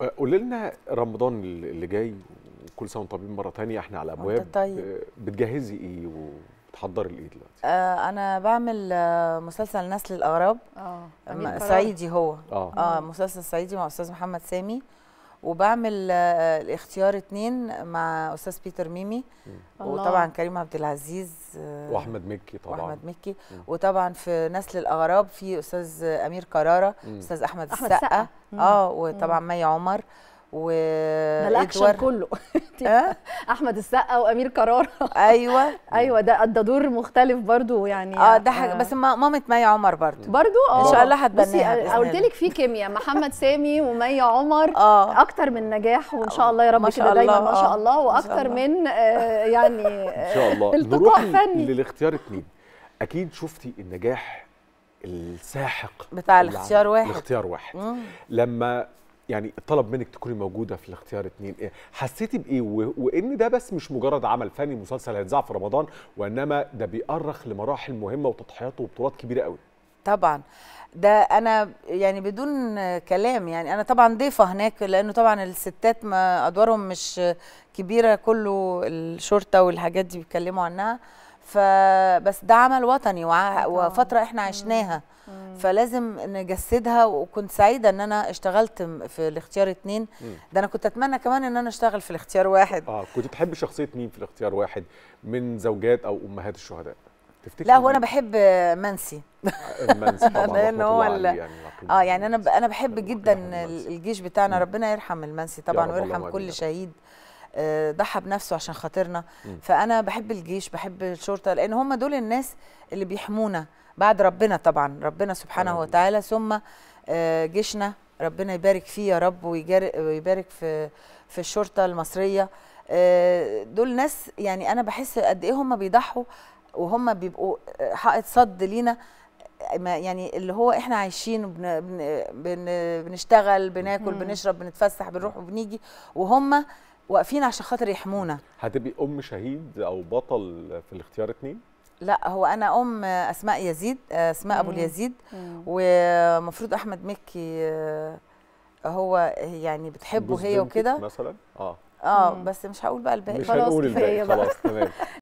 آه، قول لنا رمضان اللي جاي وكل سنه طبيب طيبين مره ثانيه احنا على ابواب طيب. آه، بتجهزي ايه وبتحضري ايه دلوقتي؟ آه انا بعمل آه، مسلسل نسل الاغراب اه صعيدي هو اه, آه مسلسل صعيدي مع استاذ محمد سامي وبعمل آه، الاختيار اتنين مع استاذ بيتر ميمي وطبعا كريم عبد العزيز آه، واحمد مكي طبعا واحمد مكي مم. وطبعا في نسل الاغراب في استاذ امير كراره استاذ احمد, أحمد السقا اه وطبعا مي عمر و ده الاكشن كله آه؟ احمد السقا وامير كرارة ايوه ايوه ده ادى دور مختلف برضو يعني اه ده آه. حاجه بس مامة مي عمر برضو برضو اه ان شاء الله هتبنيها قلت لك في كيمياء محمد سامي ومي عمر اه اكتر من نجاح وان شاء الله يا رب كده دايما ما شاء آه. الله واكتر من آه يعني ان شاء الله فني للاختيار اثنين اكيد شفتي النجاح الساحق بتاع الاختيار واحد الاختيار واحد لما يعني طلب منك تكوني موجوده في الاختيار اتنين إيه؟ حسيتي بايه وان ده بس مش مجرد عمل فني مسلسل هيتذاع في رمضان وانما ده بيأرخ لمراحل مهمه وتضحيات وبطولات كبيره قوي طبعا ده انا يعني بدون كلام يعني انا طبعا ضيفه هناك لانه طبعا الستات ما ادوارهم مش كبيره كله الشرطه والحاجات دي بيتكلموا عنها فبس ده عمل وطني وفتره احنا عشناها مم. فلازم نجسدها وكنت سعيده ان انا اشتغلت في الاختيار اثنين ده انا كنت اتمنى كمان ان انا اشتغل في الاختيار واحد اه كنت بتحبي شخصيه مين في الاختيار واحد من زوجات او امهات الشهداء تفتكري لا هو انا بحب منسي آه، منسي طبعا لان هو يعني اه يعني انا انا بحب جدا الجيش بتاعنا ربنا يرحم المنسي طبعا ويرحم كل شهيد آه، ضحى بنفسه عشان خاطرنا فانا بحب الجيش بحب الشرطه لان هم دول الناس اللي بيحمونا بعد ربنا طبعا ربنا سبحانه وتعالى ثم آه، جيشنا ربنا يبارك فيه يا رب ويبارك في في الشرطه المصريه آه، دول ناس يعني انا بحس قد ايه هم بيضحوا وهم بيبقوا حائط صد لينا يعني اللي هو احنا عايشين بن بن بنشتغل بناكل بنشرب بنتفسح بنروح وبنيجي وهم واقفين عشان خاطر يحمونا هتبقي ام شهيد او بطل في الاختيار اتنين لا هو انا ام اسماء يزيد اسماء ابو اليزيد ومفروض احمد مكي آه، هو يعني بتحبه هي وكده مثلا اه اه بس مش هقول بقى الباقي خلاص مش هنقول الباقي خلاص تمام